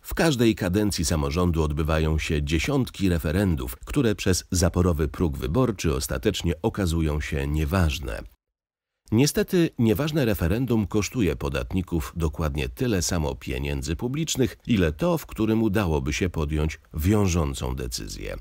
W każdej kadencji samorządu odbywają się dziesiątki referendów, które przez zaporowy próg wyborczy ostatecznie okazują się nieważne. Niestety nieważne referendum kosztuje podatników dokładnie tyle samo pieniędzy publicznych, ile to, w którym udałoby się podjąć wiążącą decyzję.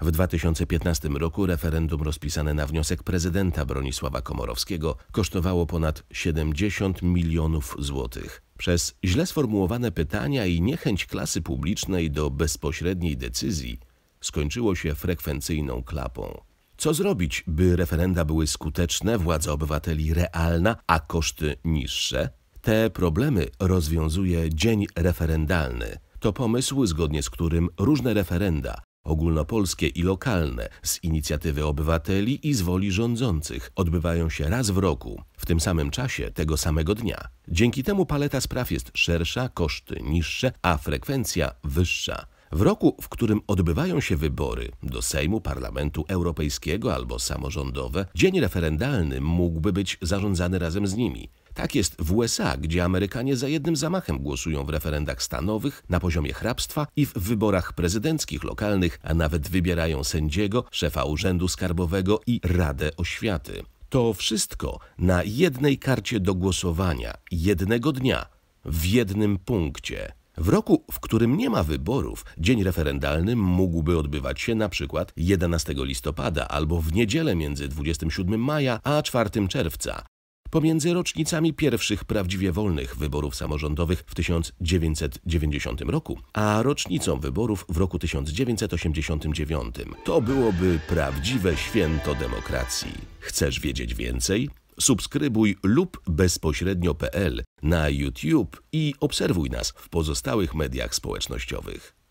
W 2015 roku referendum rozpisane na wniosek prezydenta Bronisława Komorowskiego kosztowało ponad 70 milionów złotych. Przez źle sformułowane pytania i niechęć klasy publicznej do bezpośredniej decyzji skończyło się frekwencyjną klapą. Co zrobić, by referenda były skuteczne, władza obywateli realna, a koszty niższe? Te problemy rozwiązuje Dzień Referendalny. To pomysł, zgodnie z którym różne referenda ogólnopolskie i lokalne, z inicjatywy obywateli i z woli rządzących, odbywają się raz w roku, w tym samym czasie tego samego dnia. Dzięki temu paleta spraw jest szersza, koszty niższe, a frekwencja wyższa. W roku, w którym odbywają się wybory do Sejmu, Parlamentu Europejskiego albo samorządowe, dzień referendalny mógłby być zarządzany razem z nimi. Tak jest w USA, gdzie Amerykanie za jednym zamachem głosują w referendach stanowych, na poziomie hrabstwa i w wyborach prezydenckich, lokalnych, a nawet wybierają sędziego, szefa urzędu skarbowego i Radę Oświaty. To wszystko na jednej karcie do głosowania, jednego dnia, w jednym punkcie. W roku, w którym nie ma wyborów, dzień referendalny mógłby odbywać się na przykład 11 listopada albo w niedzielę między 27 maja a 4 czerwca. Pomiędzy rocznicami pierwszych prawdziwie wolnych wyborów samorządowych w 1990 roku, a rocznicą wyborów w roku 1989. To byłoby prawdziwe święto demokracji. Chcesz wiedzieć więcej? Subskrybuj lub bezpośrednio.pl na YouTube i obserwuj nas w pozostałych mediach społecznościowych.